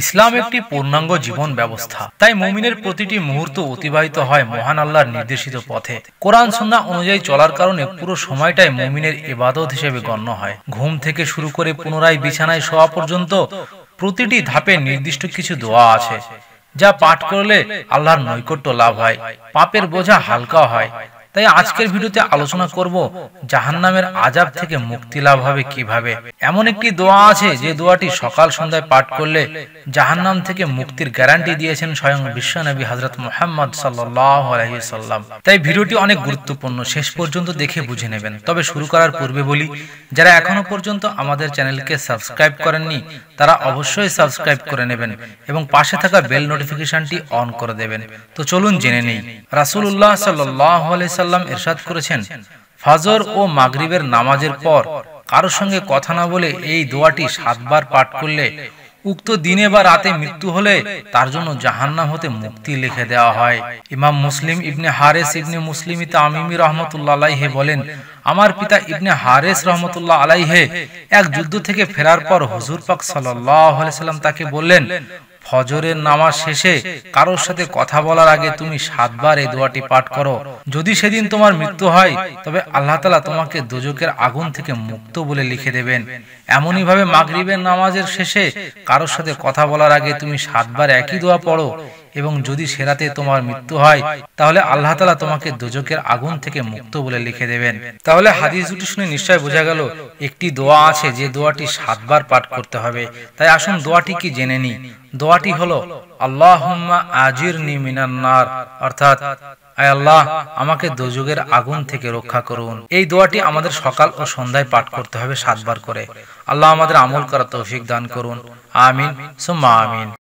ইসলাম একটি পূর্ণাঙ্গ জীবন ব্যবস্থা তাই মুমিনের প্রতিটি মুহূর্ত অতিবাহিত হয় মহান আল্লাহর নির্দেশিত পথে কোরআন সন্ধ্যা অনুযায়ী চলার কারণে পুরো সময়টাই মুমিনের এবাদত হিসেবে গণ্য হয় ঘুম থেকে শুরু করে পুনরায় বিছানায় শোয়া পর্যন্ত প্রতিটি ধাপে নির্দিষ্ট কিছু দোয়া আছে যা পাঠ করলে আল্লাহর নৈকট্য লাভ হয় পাপের বোঝা হালকা হয় তাই আজকের ভিডিওতে আলোচনা করব জাহান্নামের আজাব থেকে মুক্তি লাভ হবে কিভাবে এমন একটি দোয়া আছে যে দোয়াটি সকাল সন্ধ্যায় পাঠ করলে জাহান্নাম থেকে মুক্তির গ্যারান্টি দিয়েছেন স্বয়ং বিশ্বনবী হজরত মোহাম্মদ সাল্লাম তাই ভিডিওটি অনেক গুরুত্বপূর্ণ শেষ পর্যন্ত দেখে বুঝে নেবেন তবে শুরু করার পূর্বে বলি যারা এখনো পর্যন্ত আমাদের চ্যানেলকে সাবস্ক্রাইব করেননি তারা অবশ্যই সাবস্ক্রাইব করে নেবেন এবং পাশে থাকা বেল নোটিফিকেশনটি অন করে দেবেন তো চলুন জেনে নেই রাসুল উল্লাহ সাল্লাহ সাল্লাম এরশাদ করেছেন ফাজর ও মাগরীবের নামাজের পর কারো সঙ্গে কথা না বলে এই দোয়াটি সাতবার পাঠ করলে উক্ত দিনে বা রাতে মৃত্যু হলে তার জন্য জাহান্নাম হতে মুক্তি লিখে দেওয়া হয় ইমাম মুসলিম ইবনে হারেস ইবনে মুসলিমি তামিমি রহমতুল্লা আলাইহে বলেন আমার পিতা ইবনে হারেস রহমতুল্লাহ আলাইহে এক যুদ্ধ থেকে ফেরার পর হজুর পাক সাল্লাহ সাল্লাম তাকে বললেন ফজরের নামাজ শেষে কারোর সাথে কথা বলার আগে তুমি সাতবার এই দোয়াটি পাঠ করো যদি সেদিন তোমার মৃত্যু হয় তবে আল্লাহ তালা তোমাকে দোজকের আগুন থেকে মুক্ত বলে লিখে দেবেন এমনই ভাবে মাগরিবের নামাজের শেষে কারোর সাথে কথা বলার আগে তুমি সাতবার একই দোয়া পড়ো এবং যদি সেরাতে তোমার মৃত্যু হয় তাহলে আল্লাহ তালা তোমাকে দোজকের আগুন থেকে মুক্ত বলে লিখে দেবেন তাহলে হাদিস দুটি শুনে নিশ্চয় বোঝা গেল একটি দোয়া আছে যে দোয়াটি সাতবার পাঠ করতে হবে তাই আসুন দোয়াটি কি জেনে নি দোয়াটি হলো আল্লাহ আজির নি মিনান্নার অর্থাৎ আয় আল্লাহ আমাকে দুযুগের আগুন থেকে রক্ষা করুন এই দোয়াটি আমাদের সকাল ও সন্ধ্যায় পাঠ করতে হবে সাতবার করে আল্লাহ আমাদের আমল করা তৌফিক দান করুন আমিন সুম্মা আমিন